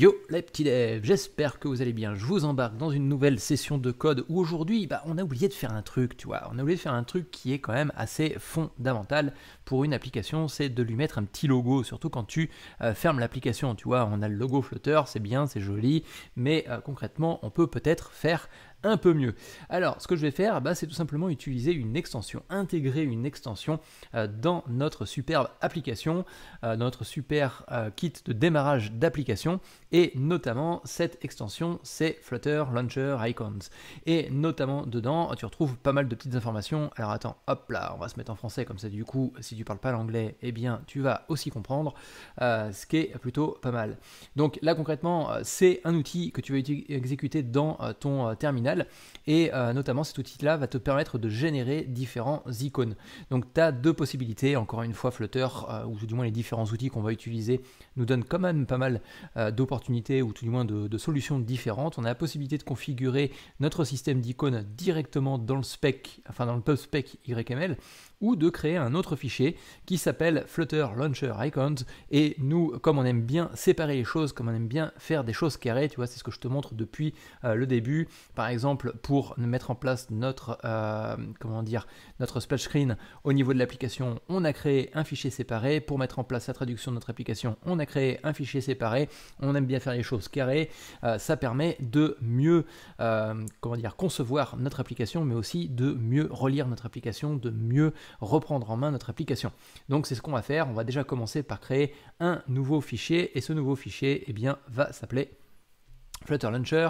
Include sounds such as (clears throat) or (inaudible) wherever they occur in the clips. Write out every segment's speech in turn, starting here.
Yo les petits devs, j'espère que vous allez bien. Je vous embarque dans une nouvelle session de code où aujourd'hui bah, on a oublié de faire un truc, tu vois. On a oublié de faire un truc qui est quand même assez fondamental pour une application, c'est de lui mettre un petit logo, surtout quand tu euh, fermes l'application, tu vois. On a le logo flotteur, c'est bien, c'est joli, mais euh, concrètement on peut peut-être faire un peu mieux. Alors, ce que je vais faire, bah, c'est tout simplement utiliser une extension, intégrer une extension euh, dans notre superbe application, euh, notre super euh, kit de démarrage d'application, et notamment cette extension, c'est Flutter Launcher Icons. Et notamment dedans, tu retrouves pas mal de petites informations. Alors attends, hop là, on va se mettre en français comme ça. Du coup, si tu parles pas l'anglais, eh bien, tu vas aussi comprendre, ce qui est plutôt pas mal. Donc là, concrètement, c'est un outil que tu vas exécuter dans ton terminal et euh, notamment, cet outil-là va te permettre de générer différents icônes. Donc, tu as deux possibilités. Encore une fois, Flutter, euh, ou du moins les différents outils qu'on va utiliser, nous donnent quand même pas mal euh, d'opportunités, ou tout du moins de, de, solutions différentes. On a la possibilité de configurer notre système d'icônes directement dans le spec, enfin dans le pub spec YML, ou de créer un autre fichier qui s'appelle Flutter Launcher Icons. Et nous, comme on aime bien séparer les choses, comme on aime bien faire des choses carrées, tu vois, c'est ce que je te montre depuis le début. Par exemple, exemple, pour mettre en place notre, euh, comment dire, notre splash screen au niveau de l'application, on a créé un fichier séparé. Pour mettre en place la traduction de notre application, on a créé un fichier séparé. On aime bien faire les choses carrées. Euh, ça permet de mieux, euh, comment dire, concevoir notre application, mais aussi de mieux relire notre application, de mieux reprendre en main notre application. Donc c'est ce qu'on va faire. On va déjà commencer par créer un nouveau fichier et ce nouveau fichier, eh bien, va s'appeler Flutter Launcher,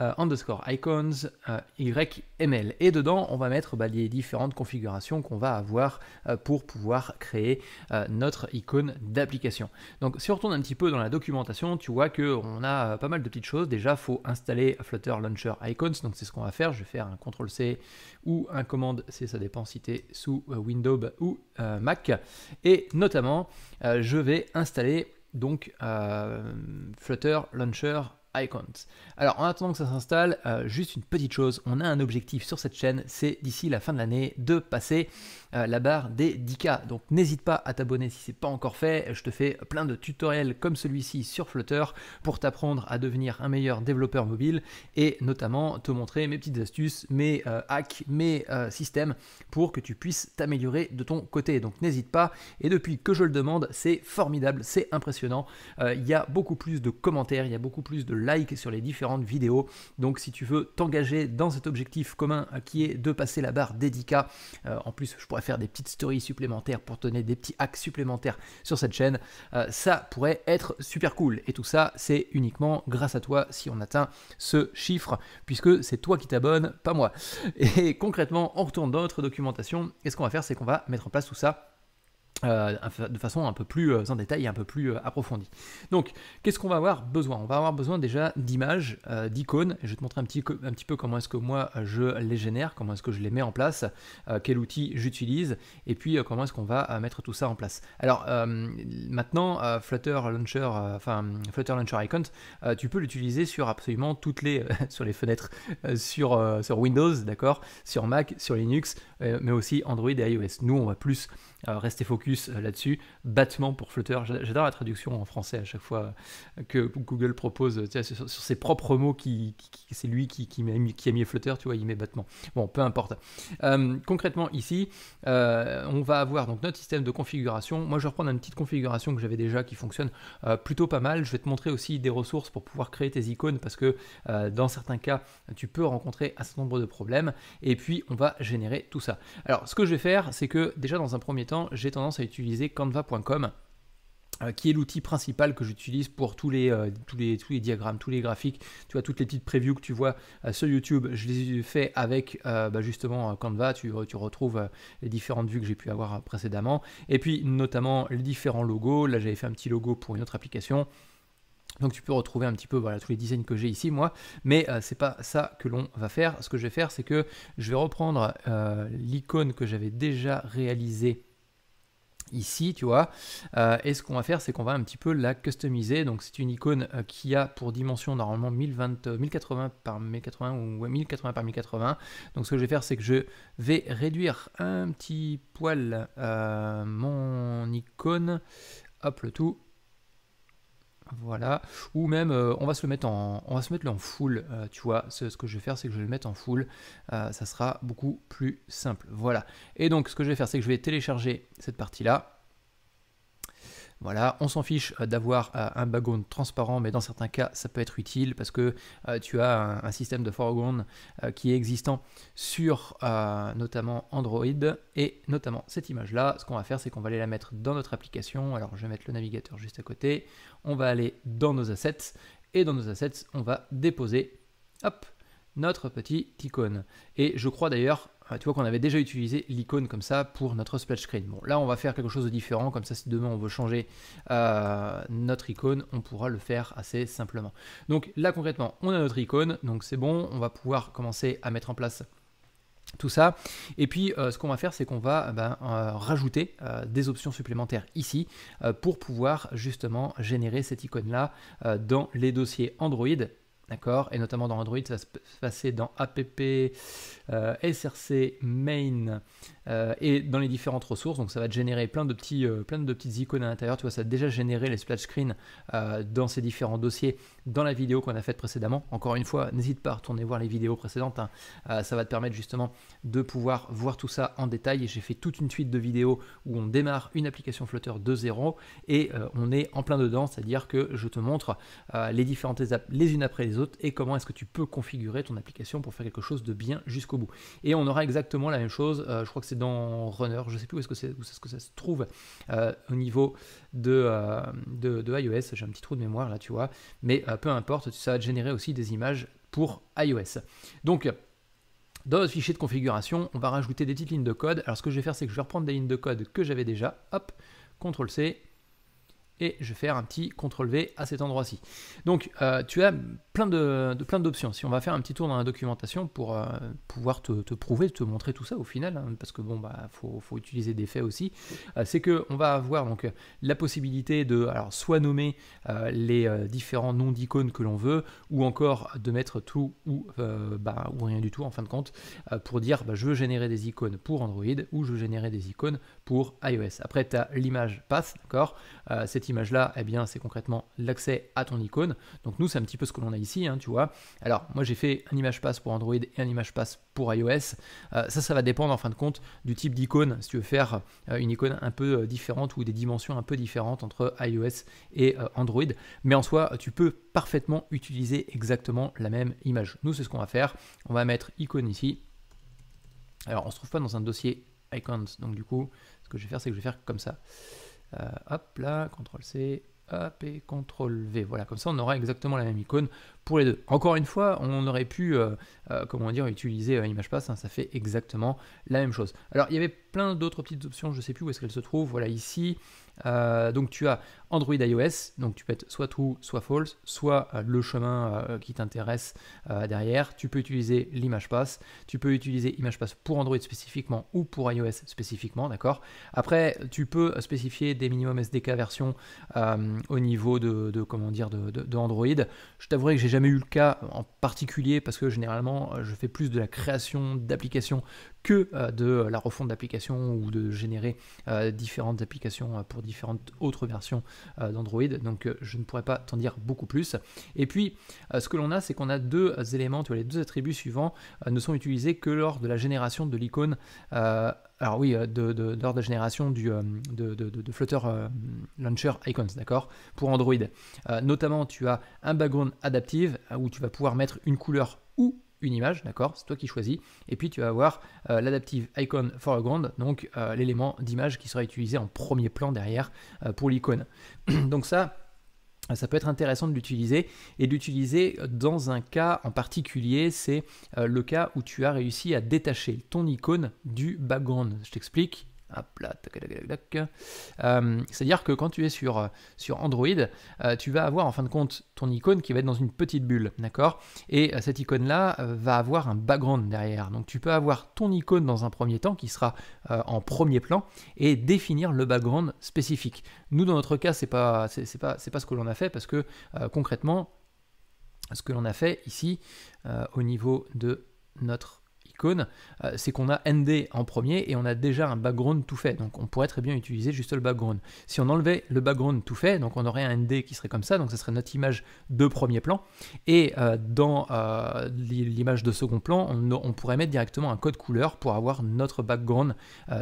euh, underscore icons, euh, YML. Et dedans, on va mettre bah, les différentes configurations qu'on va avoir euh, pour pouvoir créer notre icône d'application. Donc si on retourne un petit peu dans la documentation, tu vois qu'on a pas mal de petites choses. Déjà, faut installer Flutter Launcher Icons, donc c'est ce qu'on va faire. Je vais faire un CTRL-C ou un commande C, ça dépend si tu es sous Windows ou Mac. Et notamment, je vais installer donc Flutter Launcher Icons. Alors en attendant que ça s'installe, euh, juste une petite chose, on a un objectif sur cette chaîne, c'est d'ici la fin de l'année de passer euh, la barre des 10K. Donc n'hésite pas à t'abonner si c'est pas encore fait, je te fais plein de tutoriels comme celui-ci sur Flutter pour t'apprendre à devenir un meilleur développeur mobile et notamment te montrer mes petites astuces, mes euh, hacks, mes systèmes pour que tu puisses t'améliorer de ton côté. Donc n'hésite pas et depuis que je le demande, c'est formidable, c'est impressionnant. Il y a beaucoup plus de commentaires, il y a beaucoup plus de like sur les différentes vidéos. Donc si tu veux t'engager dans cet objectif commun qui est de passer la barre dédicat, euh, en plus je pourrais faire des petites stories supplémentaires pour donner des petits hacks supplémentaires sur cette chaîne, euh, ça pourrait être super cool. Et tout ça c'est uniquement grâce à toi si on atteint ce chiffre, puisque c'est toi qui t'abonnes, pas moi. Et concrètement, on retourne dans notre documentation et ce qu'on va faire c'est qu'on va mettre en place tout ça euh, de façon un peu plus en euh, détail et un peu plus euh, approfondie. Donc, qu'est-ce qu'on va avoir besoin On va avoir besoin déjà d'images, d'icônes. Je vais te montrer un petit, peu comment est-ce que moi je les génère, comment est-ce que je les mets en place, quel outil j'utilise, et puis comment est-ce qu'on va mettre tout ça en place. Alors, maintenant, Flutter Launcher, enfin Flutter Launcher Icon, tu peux l'utiliser sur absolument toutes les, (laughs) sur les fenêtres, sur, sur Windows, d'accord, sur Mac, sur Linux, mais aussi Android et iOS. Nous, on va plus euh, restez focus euh, là-dessus. Battement pour Flutter. J'adore la traduction en français à chaque fois euh, que Google propose sur, ses propres mots. Qui, c'est lui qui, qui, qui, a mis Flutter, tu vois, il met battement. Bon, peu importe. concrètement, ici, on va avoir donc notre système de configuration. Moi, je vais reprendre une petite configuration que j'avais déjà qui fonctionne plutôt pas mal. Je vais te montrer aussi des ressources pour pouvoir créer tes icônes parce que dans certains cas, tu peux rencontrer un certain nombre de problèmes. Et puis, on va générer tout ça. Alors, ce que je vais faire, c'est que déjà dans un premier temps, j'ai tendance à utiliser canva.com euh, qui est l'outil principal que j'utilise pour tous les, euh, tous, les, tous les diagrammes, tous les graphiques, tu vois, toutes les petites previews que tu vois euh, sur YouTube, je les ai fait avec bah, justement Canva, tu, tu retrouves les différentes vues que j'ai pu avoir précédemment, et puis notamment les différents logos, là j'avais fait un petit logo pour une autre application, donc tu peux retrouver un petit peu voilà, tous les designs que j'ai ici moi, mais c'est pas ça que l'on va faire. Ce que je vais faire, c'est que je vais reprendre l'icône que j'avais déjà réalisée ici, tu vois. Euh, et ce qu'on va faire, c'est qu'on va un petit peu la customiser. Donc c'est une icône euh, qui a pour dimension normalement 1080 euh, par 1080 ou 1080 par 1080. Donc ce que je vais faire, c'est que je vais réduire un petit poil mon icône. Hop, le tout. Voilà. Ou même, euh, on va se le mettre en, on va se mettre en full, euh, tu vois. Ce, que je vais faire, c'est que je vais le mettre en full. Euh, ça sera beaucoup plus simple. Voilà. Et donc, ce que je vais faire, c'est que je vais télécharger cette partie-là. Voilà, on s'en fiche euh, d'avoir euh, un background transparent, mais dans certains cas, ça peut être utile parce que euh, tu as un, système de foreground qui est existant sur notamment Android et notamment cette image-là. Ce qu'on va faire, c'est qu'on va aller la mettre dans notre application. Alors, je vais mettre le navigateur juste à côté. On va aller dans nos assets et dans nos assets, on va déposer, hop, notre petit icône. Et je crois d'ailleurs tu vois qu'on avait déjà utilisé l'icône comme ça pour notre splash screen. Bon, là, on va faire quelque chose de différent, comme ça, si demain on veut changer euh, notre icône, on pourra le faire assez simplement. Donc là, concrètement, on a notre icône, donc c'est bon, on va pouvoir commencer à mettre en place tout ça. Et puis, euh, ce qu'on va faire, c'est qu'on va euh, ben, rajouter des options supplémentaires ici pour pouvoir justement générer cette icône-là dans les dossiers Android D'accord Et notamment dans Android, ça va se passer dans app, euh, src, main, euh, et dans les différentes ressources, donc ça va te générer plein de, petits, euh, plein de petites icônes à l'intérieur. Tu vois, ça a déjà généré les splash screens euh, dans ces différents dossiers dans la vidéo qu'on a faite précédemment. Encore une fois, n'hésite pas à retourner voir les vidéos précédentes. Hein. ça va te permettre justement de pouvoir voir tout ça en détail. Et j'ai fait toute une suite de vidéos où on démarre une application flotteur de zéro et on est en plein dedans, c'est-à-dire que je te montre les différentes apps les unes après les autres et comment est-ce que tu peux configurer ton application pour faire quelque chose de bien jusqu'au bout. Et on aura exactement la même chose, je crois que c'est dans Runner, je sais plus où est-ce que, c'est, où est-ce que ça se trouve euh, au niveau euh, de, de, iOS, j'ai un petit trou de mémoire là, tu vois, mais euh, peu importe, ça va générer aussi des images pour iOS. Donc, dans notre fichier de configuration, on va rajouter des petites lignes de code. Alors, ce que je vais faire, c'est que je vais reprendre des lignes de code que j'avais déjà, hop, CTRL-C, et je vais faire un petit CTRL V à cet endroit-ci. Donc euh, tu as plein de, plein d'options. Si on va faire un petit tour dans la documentation pour euh, pouvoir te, prouver, te montrer tout ça au final, hein, parce que bon bah faut, utiliser des faits aussi, euh, c'est que on va avoir donc la possibilité de alors soit nommer les différents noms d'icônes que l'on veut, ou encore de mettre tout ou bah, ou rien du tout en fin de compte pour dire bah, je veux générer des icônes pour Android ou je veux générer des icônes pour iOS. Après tu as l'image path, d'accord. cette image-là, eh bien, c'est concrètement l'accès à ton icône. Donc nous, c'est un petit peu ce que l'on a ici, hein, tu vois. Alors, moi, j'ai fait un image passe pour Android et un image passe pour iOS. Euh, ça, ça va dépendre en fin de compte du type d'icône. Si tu veux faire euh, une icône un peu euh, différente ou des dimensions un peu différentes entre iOS et Android, mais en soi, tu peux parfaitement utiliser exactement la même image. Nous, c'est ce qu'on va faire. On va mettre icône ici. Alors, on se trouve pas dans un dossier icons, donc du coup, ce que je vais faire, c'est que je vais faire comme ça. Euh, hop là, CTRL-C, hop et CTRL-V. Voilà, comme ça on aura exactement la même icône les deux. Encore une fois, on aurait pu, euh, euh, comment dire, utiliser euh, image ImagePass, hein, ça fait exactement la même chose. Alors, il y avait plein d'autres petites options, je ne sais plus où est-ce qu'elles se trouvent, voilà ici. donc, tu as Android iOS, donc tu peux être soit true, soit false, soit le chemin qui t'intéresse derrière. Tu peux utiliser l'ImagePass, tu peux utiliser ImagePass pour Android spécifiquement ou pour iOS spécifiquement, d'accord Après, tu peux spécifier des minimum SDK versions au niveau de, comment dire, de, de Android. Je t'avouerai que j'ai jamais mais eu le cas en particulier parce que généralement euh, je fais plus de la création d'applications que euh, de la refonte d'applications ou de générer euh, différentes applications pour différentes autres versions d'Android. Donc je ne pourrais pas t'en dire beaucoup plus. Et puis ce que l'on a, c'est qu'on a deux éléments, tu vois, les deux attributs suivants ne sont utilisés que lors de la génération de l'icône alors oui, euh, euh, de, de, de, génération du, de, Flutter euh, Launcher Icons, d'accord Pour Android. notamment, tu as un background adaptive où tu vas pouvoir mettre une couleur ou une image, d'accord C'est toi qui choisis. Et puis tu vas avoir l'adaptive icon foreground, donc l'élément d'image qui sera utilisé en premier plan derrière pour l'icône. (clears throat) donc ça, ça peut être intéressant de l'utiliser et d'utiliser dans un cas en particulier, c'est euh, le cas où tu as réussi à détacher ton icône du background. Je t'explique, euh, c'est-à-dire que quand tu es sur, euh, sur Android, euh, tu vas avoir en fin de compte ton icône qui va être dans une petite bulle, d'accord Et cette icône-là va avoir un background derrière. Donc tu peux avoir ton icône dans un premier temps qui sera en premier plan et définir le background spécifique. Nous, dans notre cas, c'est pas, c'est, pas, c'est pas ce que l'on a fait parce que concrètement, ce que l'on a fait ici au niveau de notre euh, c'est qu'on a ND en premier et on a déjà un background tout fait. Donc on pourrait très bien utiliser juste le background. Si on enlevait le background tout fait, donc on aurait un ND qui serait comme ça, donc ce serait notre image de premier plan. Et euh, dans euh, l'image de second plan, on, pourrait mettre directement un code couleur pour avoir notre background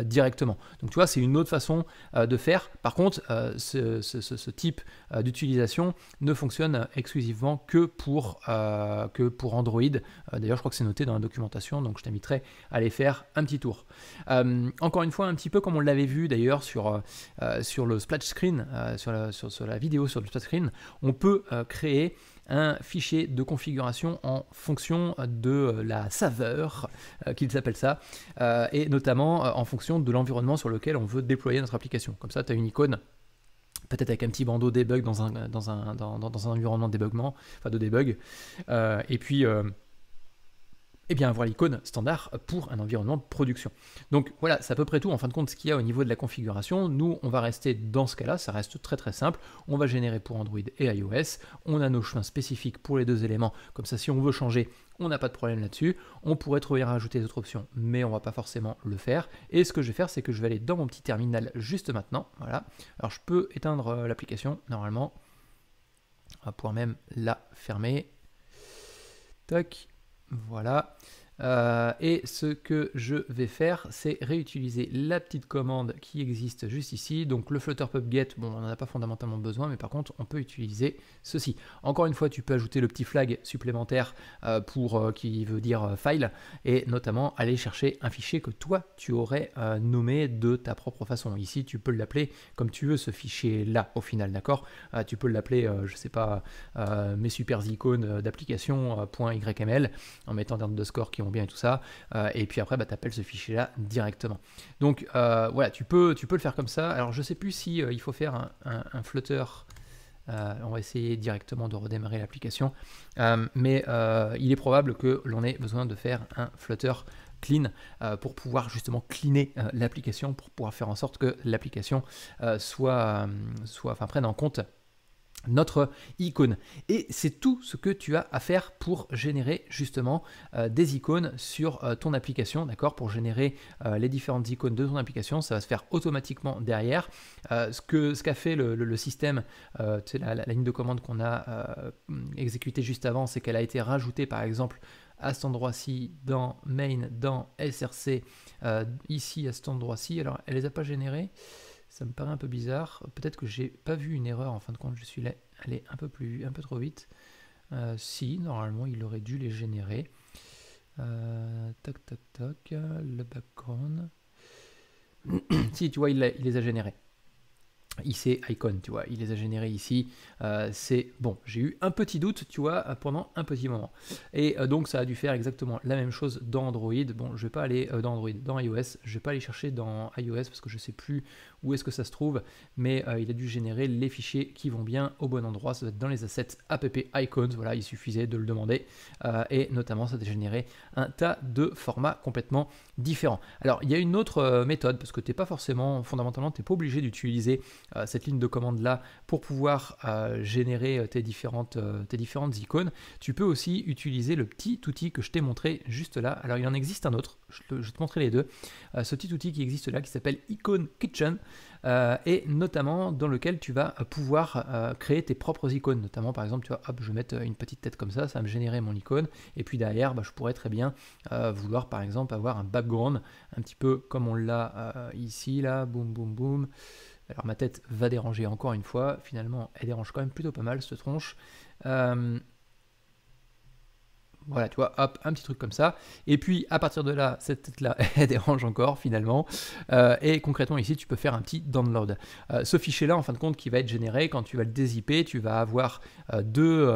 directement. Donc tu vois, c'est une autre façon de faire. Par contre, ce, ce, type d'utilisation ne fonctionne exclusivement que pour, que pour Android. D'ailleurs, je crois que c'est noté dans la documentation, donc je t'inviterai à aller faire un petit tour. Euh, encore une fois, un petit peu comme on l'avait vu d'ailleurs sur, euh, euh, sur le splash screen, sur, la, vidéo sur le splash screen, on peut créer un fichier de configuration en fonction de la saveur, qu'ils appellent ça, et notamment en fonction de l'environnement sur lequel on veut déployer notre application. Comme ça, tu as une icône. Peut-être avec un petit bandeau debug dans un, dans un, dans, un environnement de débugment, enfin de debug. et puis et eh bien avoir l'icône standard pour un environnement de production. Donc voilà, c'est à peu près tout en fin de compte ce qu'il y a au niveau de la configuration. Nous, on va rester dans ce cas-là, ça reste très très simple. On va générer pour Android et iOS, on a nos chemins spécifiques pour les deux éléments, comme ça si on veut changer, on n'a pas de problème là-dessus. On pourrait trouver à rajouter d'autres options, mais on ne va pas forcément le faire. Et ce que je vais faire, c'est que je vais aller dans mon petit terminal juste maintenant, voilà. Alors je peux éteindre euh, l'application, normalement. On va pouvoir même la fermer. Tac, voilà. Euh, et ce que je vais faire, c'est réutiliser la petite commande qui existe juste ici. Donc le pub get, bon, on n'en a pas fondamentalement besoin, mais par contre, on peut utiliser ceci. Encore une fois, tu peux ajouter le petit flag supplémentaire euh, pour euh, qui veut dire file, et notamment aller chercher un fichier que toi tu aurais nommé de ta propre façon. Ici, tu peux l'appeler comme tu veux ce fichier-là au final, d'accord Tu peux l'appeler, je sais pas, mes super icônes d'application.yml en mettant des de score qui ont bien et tout ça. Euh, et puis après, bah, tu appelles ce fichier-là directement. Donc euh, voilà, tu peux, tu peux le faire comme ça. Alors je sais plus si euh, il faut faire un, flutter. on va essayer directement de redémarrer l'application. mais il est probable que l'on ait besoin de faire un flutter clean pour pouvoir justement cleaner l'application, pour pouvoir faire en sorte que l'application soit, soit enfin, prenne en compte notre icône. Et c'est tout ce que tu as à faire pour générer justement euh, des icônes sur euh, ton application, d'accord Pour générer euh, les différentes icônes de ton application, ça va se faire automatiquement derrière. ce qu'a ce qu'a fait le, système, la, ligne de commande qu'on a exécutée juste avant, c'est qu'elle a été rajoutée par exemple à cet endroit-ci, dans main, dans src, ici à cet endroit-ci. Alors elle les a pas générées. Ça me paraît un peu bizarre. Peut-être que j'ai pas vu une erreur en fin de compte, je suis allé un peu plus un peu trop vite. Euh, si, normalement, il aurait dû les générer. Euh, toc, toc, toc, le background. (clears throat) si, tu vois, il les a générés. IC Icon, tu vois, il les a générés ici. Euh, c'est bon, j'ai eu un petit doute, tu vois, euh, pendant un petit moment. Et euh, donc ça a dû faire exactement la même chose dans Android. Bon, je vais pas aller dans Android, dans iOS, je vais pas aller chercher dans iOS parce que je sais plus où est-ce que ça se trouve, mais il a dû générer les fichiers qui vont bien au bon endroit. Ça va être dans les assets app icons, voilà, il suffisait de le demander. et notamment, ça a généré un tas de formats complètement différents. Alors, il y a une autre méthode parce que tu n'es pas forcément, fondamentalement, tu n'es pas obligé d'utiliser euh, cette ligne de commande là pour pouvoir euh, générer euh, tes différentes, icônes, tu peux aussi utiliser le petit outil que je t'ai montré juste là. Alors il en existe un autre, je, te, te montrerai les deux. ce petit outil qui existe là qui s'appelle Icon Kitchen et notamment dans lequel tu vas pouvoir créer tes propres icônes. Notamment par exemple, tu vois, hop, je vais mettre une petite tête comme ça, ça va me générer mon icône. Et puis derrière, bah, je pourrais très bien vouloir par exemple avoir un background un petit peu comme on l'a ici, là, boum, boum, boum. Alors ma tête va déranger encore une fois. Finalement, elle dérange quand même plutôt pas mal, cette tronche. Euh, voilà, tu vois, hop, un petit truc comme ça. Et puis, à partir de là, cette tête-là, (laughs) elle dérange encore, finalement. Euh, et concrètement, ici, tu peux faire un petit download. Euh, ce fichier-là, en fin de compte, qui va être généré, quand tu vas le dézipper, tu vas avoir deux,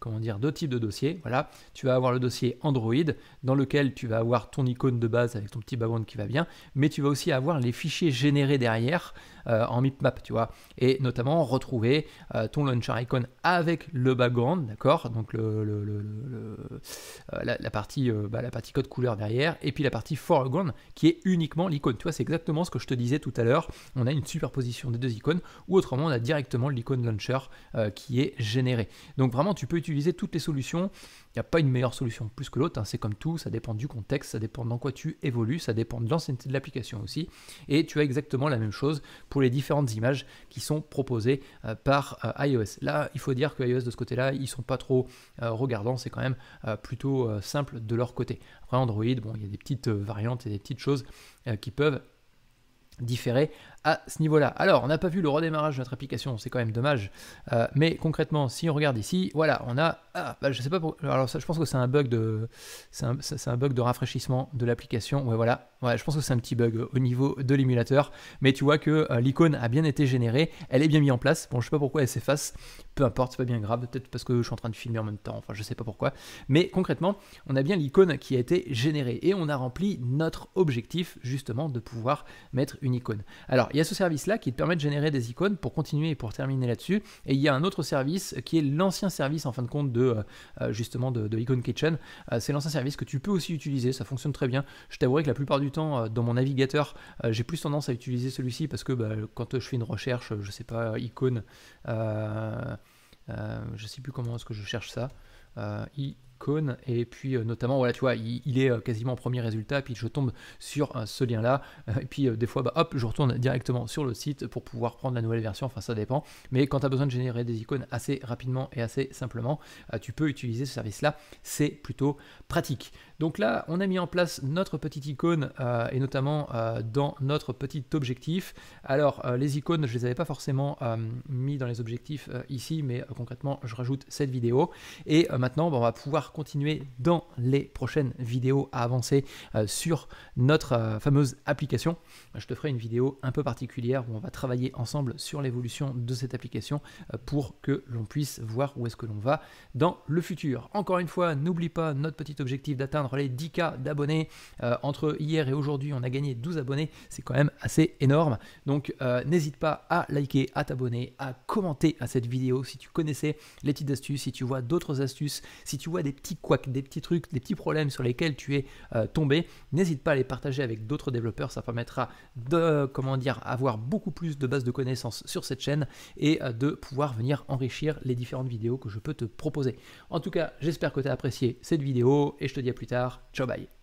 comment dire, deux types de dossiers. Voilà, tu vas avoir le dossier Android, dans lequel tu vas avoir ton icône de base avec ton petit background qui va bien, mais tu vas aussi avoir les fichiers générés derrière, euh, en Map, tu vois. Et notamment retrouver euh, ton launcher icon avec le background, d'accord Donc le, euh, la, partie, bah, la partie code couleur derrière, et puis la partie foreground qui est uniquement l'icône. Tu vois, c'est exactement ce que je te disais tout à l'heure. On a une superposition des deux icônes, ou autrement, on a directement l'icône launcher qui est générée. Donc vraiment, tu peux utiliser toutes les solutions il n'y a pas une meilleure solution plus que l'autre, hein. c'est comme tout, ça dépend du contexte, ça dépend dans quoi tu évolues, ça dépend de l'ancienneté de l'application aussi. Et tu as exactement la même chose pour les différentes images qui sont proposées euh, par euh, iOS. Là, il faut dire que iOS de ce côté-là, ils sont pas trop euh, regardants, c'est quand même plutôt simple de leur côté. Après Android, bon, il y a des petites variantes et des petites choses qui peuvent différer ce niveau-là. Alors, on n'a pas vu le redémarrage de notre application, c'est quand même dommage. Euh, mais concrètement, si on regarde ici, voilà, on a, ah, bah, je sais pas, pour... alors ça, je pense que c'est un bug de, c'est un, bug de rafraîchissement de l'application. Ouais, voilà, ouais, je pense que c'est un petit bug au niveau de l'émulateur. Mais tu vois que euh, l'icône a bien été générée, elle est bien mise en place. Bon, je sais pas pourquoi elle s'efface. Peu importe, c'est pas bien grave. Peut-être parce que je suis en train de filmer en même temps. Enfin, je sais pas pourquoi. Mais concrètement, on a bien l'icône qui a été générée et on a rempli notre objectif justement de pouvoir mettre une icône. Alors il y a ce service-là qui te permet de générer des icônes pour continuer et pour terminer là-dessus. Et il y a un autre service qui est l'ancien service en fin de compte de euh, euh, justement de, de, Icon Kitchen. Euh, c'est l'ancien service que tu peux aussi utiliser, ça fonctionne très bien. Je t'avouerai que la plupart du temps dans mon navigateur, j'ai plus tendance à utiliser celui-ci parce que bah, quand je fais une recherche, je sais pas, icône, je sais plus comment est-ce que je cherche ça. Et puis, euh, notamment, voilà, tu vois, il, est euh, quasiment premier résultat. Puis je tombe sur euh, ce lien-là. et puis, des fois, bah, hop, je retourne directement sur le site pour pouvoir prendre la nouvelle version. Enfin, ça dépend. Mais quand tu as besoin de générer des icônes assez rapidement et assez simplement, tu peux utiliser ce service-là. C'est plutôt pratique. Donc là, on a mis en place notre petite icône et notamment dans notre petit objectif. Alors, les icônes, je les avais pas forcément mis dans les objectifs ici, mais concrètement, je rajoute cette vidéo. Et maintenant, bah, on va pouvoir continuer dans les prochaines vidéos à avancer euh, sur notre euh, fameuse application. Euh, je te ferai une vidéo un peu particulière où on va travailler ensemble sur l'évolution de cette application pour que l'on puisse voir où est-ce que l'on va dans le futur. Encore une fois, n'oublie pas notre petit objectif d'atteindre les 10K d'abonnés. entre hier et aujourd'hui, on a gagné 12 abonnés. C'est quand même assez énorme. Donc n'hésite pas à liker, à t'abonner, à commenter à cette vidéo si tu connaissais les petites astuces, si tu vois d'autres astuces, si tu vois des petits couacs, des petits trucs, des petits problèmes sur lesquels tu es euh, tombé, n'hésite pas à les partager avec d'autres développeurs. Ça permettra de, comment dire, avoir beaucoup plus de bases de connaissances sur cette chaîne et euh, de pouvoir venir enrichir les différentes vidéos que je peux te proposer. En tout cas, j'espère que tu as apprécié cette vidéo et je te dis à plus tard. Ciao, bye